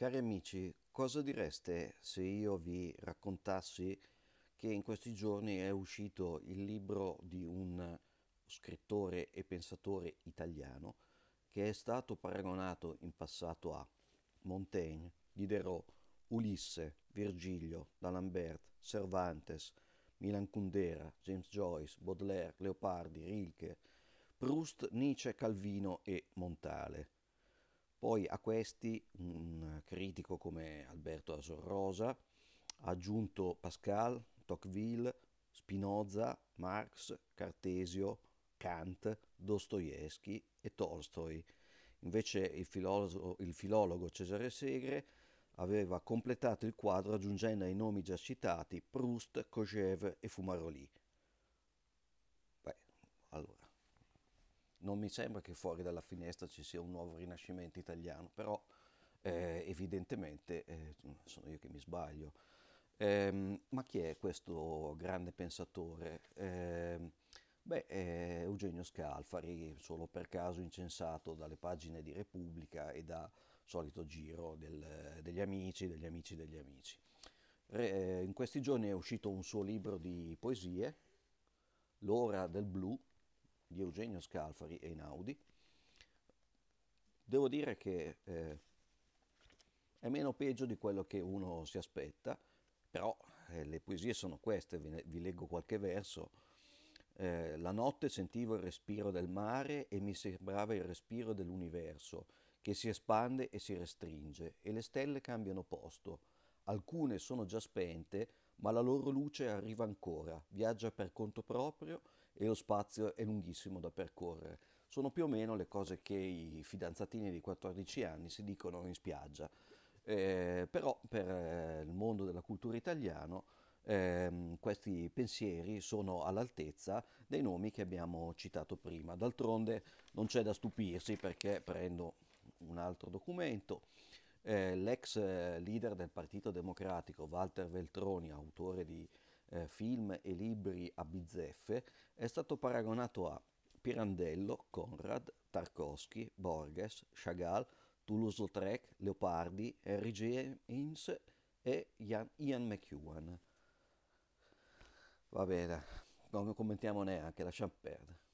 Cari amici, cosa direste se io vi raccontassi che in questi giorni è uscito il libro di un scrittore e pensatore italiano che è stato paragonato in passato a Montaigne, Diderot, Ulisse, Virgilio, D'Alembert, Cervantes, Milan Kundera, James Joyce, Baudelaire, Leopardi, Rilke, Proust, Nietzsche, Calvino e Montale. Poi a questi un critico come Alberto Asorrosa ha aggiunto Pascal, Tocqueville, Spinoza, Marx, Cartesio, Kant, Dostoevsky e Tolstoi. Invece il, filosofo, il filologo Cesare Segre aveva completato il quadro aggiungendo ai nomi già citati Proust, Kojev e Fumaroli. Beh, allora, non mi sembra che fuori dalla finestra ci sia un nuovo rinascimento italiano, però eh, evidentemente eh, sono io che mi sbaglio. Eh, ma chi è questo grande pensatore? Ehm, beh, è Eugenio Scalfari, solo per caso incensato dalle pagine di Repubblica e da solito giro del, degli amici, degli amici, degli amici. Re, in questi giorni è uscito un suo libro di poesie, L'ora del blu, di Eugenio Scalfari e Inaudi. Devo dire che eh, è meno peggio di quello che uno si aspetta, però eh, le poesie sono queste, vi, vi leggo qualche verso. Eh, la notte sentivo il respiro del mare e mi sembrava il respiro dell'universo che si espande e si restringe e le stelle cambiano posto. Alcune sono già spente, ma la loro luce arriva ancora, viaggia per conto proprio e lo spazio è lunghissimo da percorrere. Sono più o meno le cose che i fidanzatini di 14 anni si dicono in spiaggia. Eh, però per eh, il mondo della cultura italiana eh, questi pensieri sono all'altezza dei nomi che abbiamo citato prima. D'altronde non c'è da stupirsi perché prendo un altro documento. Eh, l'ex eh, leader del Partito Democratico Walter Veltroni, autore di eh, film e libri a bizzeffe, è stato paragonato a Pirandello, Conrad, Tarkovsky, Borges, Chagall, Toulouse-Lautrec, Leopardi, Henry James e Ian McEwan. Va bene, non commentiamo neanche, lasciamo perdere.